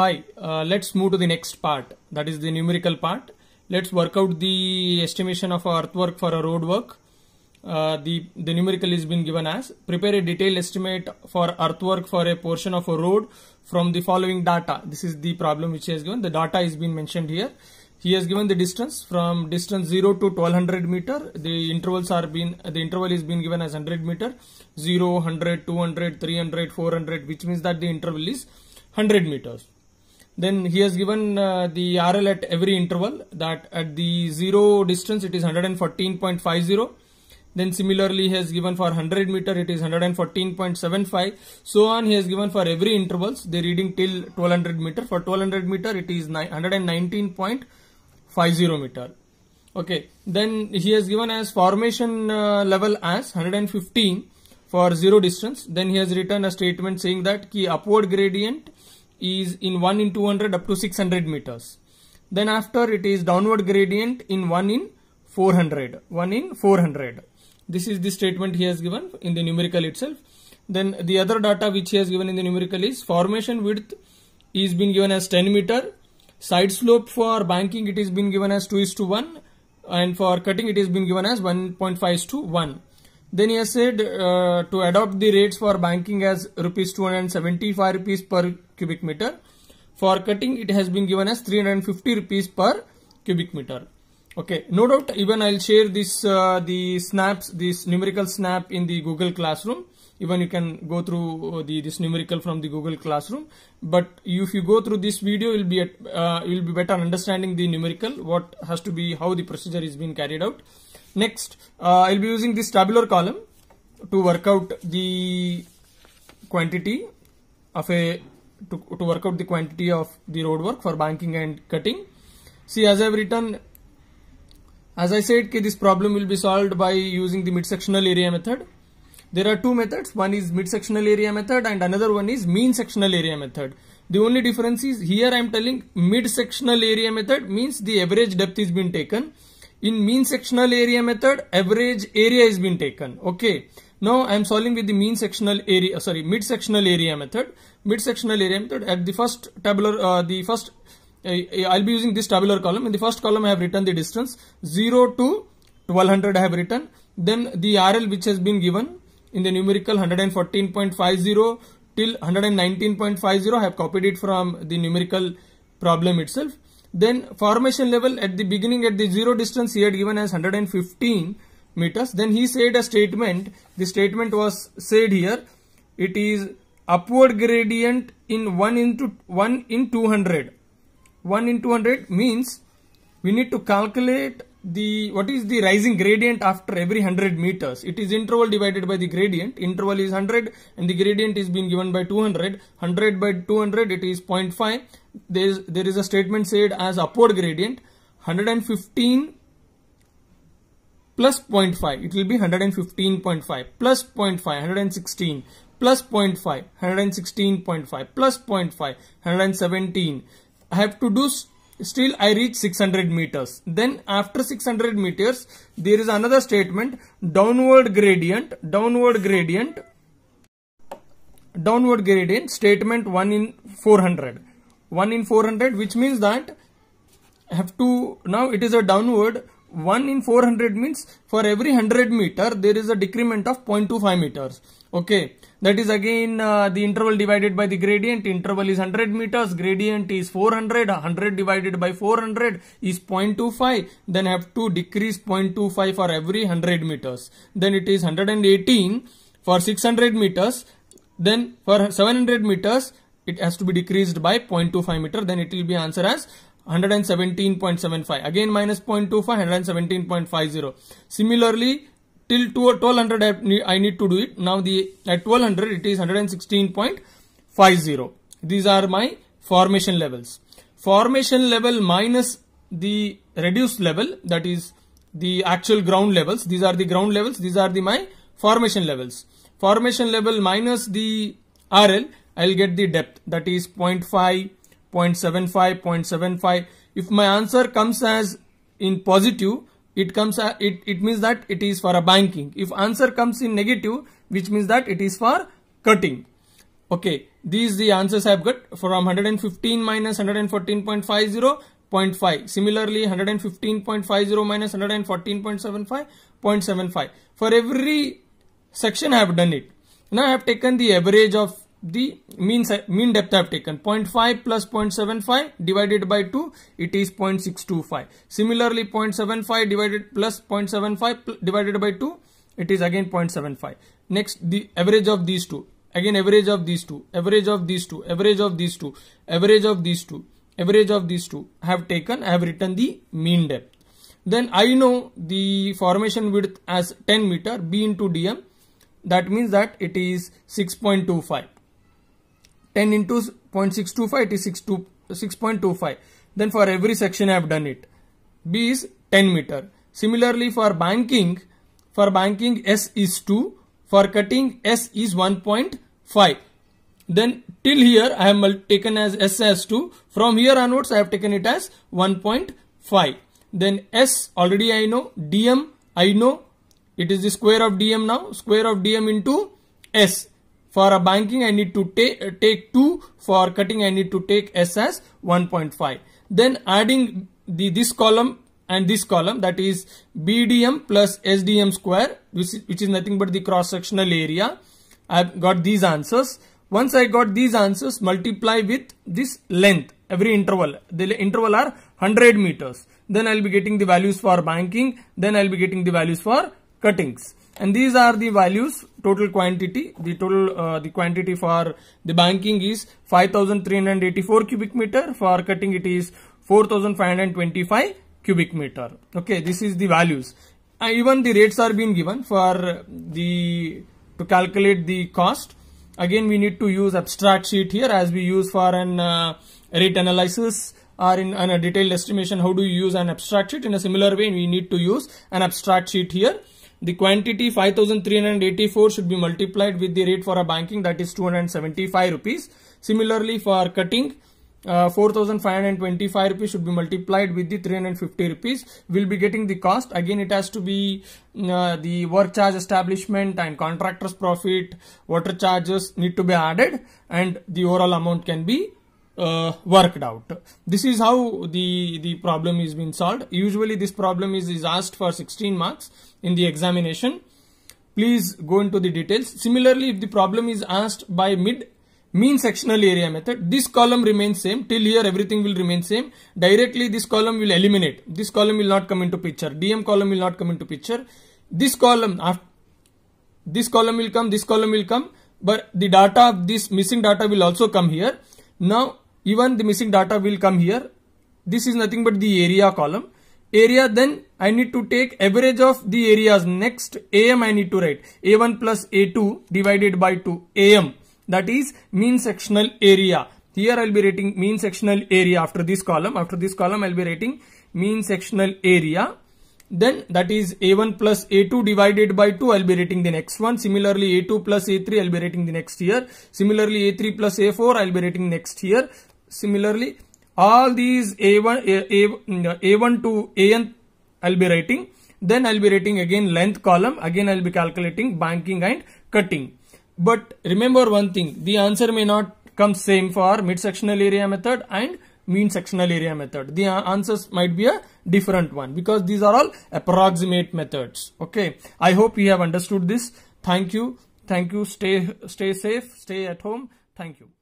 Hi, uh, let's move to the next part. That is the numerical part. Let's work out the estimation of earthwork for a road work. Uh, the, the numerical is been given as prepare a detailed estimate for earthwork for a portion of a road from the following data. This is the problem which has given. The data is been mentioned here. He has given the distance from distance 0 to 1200 meter. The intervals are been, the interval is been given as 100 meter, 0, 100, 200, 300, 400, which means that the interval is 100 meters. Then he has given uh, the RL at every interval that at the zero distance it is 114.50. Then similarly he has given for 100 meter it is 114.75. So on he has given for every intervals the reading till 1200 meter. For 1200 meter it is 119.50 meter. Okay. Then he has given as formation uh, level as 115 for zero distance. Then he has written a statement saying that key upward gradient is in 1 in 200 up to 600 meters. Then after it is downward gradient in 1 in 400, 1 in 400. This is the statement he has given in the numerical itself. Then the other data which he has given in the numerical is formation width is been given as 10 meter. Side slope for banking it is been given as 2 is to 1 and for cutting it is been given as 1.5 is to 1. Then he has said uh, to adopt the rates for banking as rupees 275 rupees per cubic meter. For cutting it has been given as 350 rupees per cubic meter. Okay, no doubt even I'll share this uh, the snaps, this numerical snap in the Google Classroom. Even you can go through uh, the this numerical from the Google Classroom. But if you go through this video, will be at, uh, you'll be better understanding the numerical, what has to be, how the procedure is being carried out. Next, uh, I'll be using this tabular column to work out the quantity of a to, to work out the quantity of the roadwork for banking and cutting. See, as I've written, as I said, okay, this problem will be solved by using the midsectional area method. There are two methods. One is midsectional area method and another one is mean sectional area method. The only difference is here I am telling midsectional area method means the average depth is being taken in mean sectional area method average area has been taken okay now i am solving with the mean sectional area uh, sorry mid sectional area method mid sectional area method at the first tabular uh, the first uh, uh, i'll be using this tabular column in the first column i have written the distance 0 to 1200 i have written then the rl which has been given in the numerical 114.50 till 119.50 I have copied it from the numerical problem itself then formation level at the beginning at the zero distance he had given as 115 meters. Then he said a statement. The statement was said here. It is upward gradient in 1 into 1 in 200. 1 in 200 means we need to calculate the what is the rising gradient after every 100 meters it is interval divided by the gradient interval is 100 and the gradient is being given by 200 100 by 200 it is 0.5 there is there is a statement said as upward gradient 115 plus 0.5 it will be 115.5 plus 0.5 116 plus 0.5 116.5 plus 0.5 117 i have to do still I reach 600 meters. Then after 600 meters, there is another statement downward gradient, downward gradient, downward gradient statement 1 in 400. 1 in 400 which means that I have to, now it is a downward 1 in 400 means for every 100 meter there is a decrement of 0.25 meters okay that is again uh, the interval divided by the gradient interval is 100 meters gradient is 400 100 divided by 400 is 0.25 then have to decrease 0.25 for every 100 meters then it is 118 for 600 meters then for 700 meters it has to be decreased by 0.25 meter then it will be answer as 117.75 again minus 0.25 117.50 similarly till 1200 I need to do it now the at 1200 it is 116.50 these are my formation levels formation level minus the reduced level that is the actual ground levels these are the ground levels these are the my formation levels formation level minus the RL I'll get the depth that is 0.5 0.75, 0.75. If my answer comes as in positive, it comes it, it means that it is for a banking. If answer comes in negative, which means that it is for cutting. Okay, these the answers I have got from 115 minus 114.50 0.5. Similarly, 115.50 minus 114.75 0.75. For every section I have done it. Now I have taken the average of the mean, mean depth I have taken 0.5 plus 0.75 divided by 2 it is 0.625 similarly 0.75 divided plus 0.75 divided by 2 it is again 0.75 next the average of these two again average of these two average of these two average of these two average of these two average of these two I have taken I have written the mean depth then I know the formation width as 10 meter B into DM that means that it is 6.25 10 into 0.625 it is 6.25 then for every section I have done it B is 10 meter similarly for banking for banking S is 2 for cutting S is 1.5 then till here I have taken as S as 2 from here onwards I have taken it as 1.5 then S already I know DM I know it is the square of dm now square of dm into s for a banking, I need to take uh, take 2. For cutting, I need to take S as 1.5. Then adding the this column and this column that is BDM plus SDM square which is, which is nothing but the cross sectional area. I've got these answers. Once I got these answers multiply with this length every interval. The interval are 100 meters. Then I'll be getting the values for banking. Then I'll be getting the values for cuttings and these are the values total quantity the total uh, the quantity for the banking is 5384 cubic meter for cutting it is 4525 cubic meter okay this is the values uh, even the rates are being given for the to calculate the cost again we need to use abstract sheet here as we use for an uh, rate analysis or in, in a detailed estimation how do you use an abstract sheet in a similar way we need to use an abstract sheet here the quantity 5384 should be multiplied with the rate for a banking that is 275 rupees. Similarly for cutting uh, 4525 rupees should be multiplied with the 350 rupees we'll be getting the cost again it has to be uh, the work charge establishment and contractors profit water charges need to be added and the overall amount can be uh, worked out. This is how the, the problem is being solved. Usually this problem is, is asked for 16 marks in the examination. Please go into the details. Similarly, if the problem is asked by mid mean sectional area method, this column remains same. Till here everything will remain same. Directly this column will eliminate. This column will not come into picture. DM column will not come into picture. This column, after, this column will come, this column will come. But the data of this missing data will also come here. Now even the missing data will come here. This is nothing but the area column. Area then I need to take average of the areas. Next AM I need to write A1 plus A2 divided by 2 AM that is mean sectional area. Here I'll be writing mean sectional area after this column. After this column I'll be writing mean sectional area. Then that is A1 plus A2 divided by 2 I'll be writing the next one. Similarly A2 plus A3 I'll be writing the next year. Similarly A3 plus A4 I'll be writing next year. Similarly, all these A1, A, A, A1 to AN I'll be writing. Then I'll be writing again length column. Again, I'll be calculating banking and cutting. But remember one thing, the answer may not come same for mid-sectional area method and mean sectional area method. The answers might be a different one because these are all approximate methods. Okay. I hope you have understood this. Thank you. Thank you. Stay, stay safe. Stay at home. Thank you.